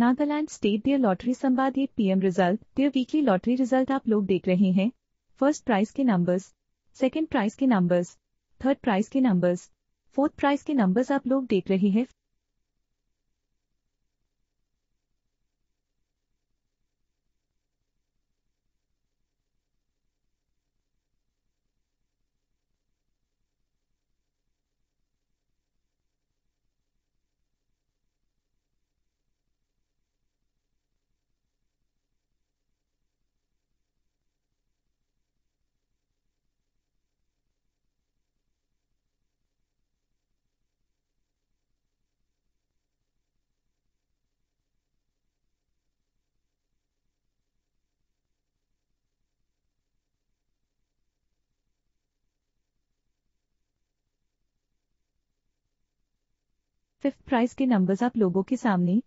Nagaland state dear lottery Sambad ये PM result dear weekly lottery result आप लोग देख रहे हैं फर्स्ट प्राइस के नंबर्स सेकंड प्राइस के नंबर्स थर्ड प्राइस के नंबर्स फोर्थ प्राइस के नंबर्स आप लोग देख रहे हैं फिफ्थ प्राइज के नंबर्स आप लोगों के सामने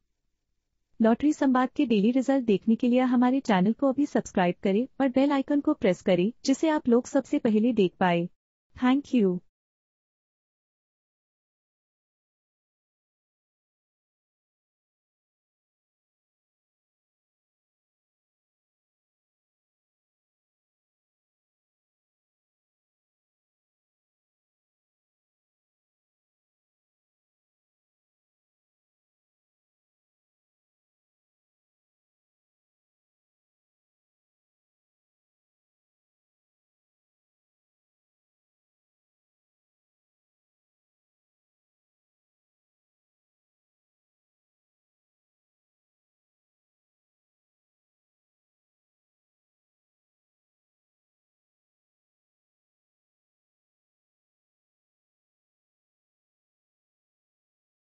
लॉटरी संवाद के डेली रिजल्ट देखने के लिए हमारे चैनल को अभी सब्सक्राइब करें और बेल आइकन को प्रेस करें जिसे आप लोग सबसे पहले देख पाए थैंक यू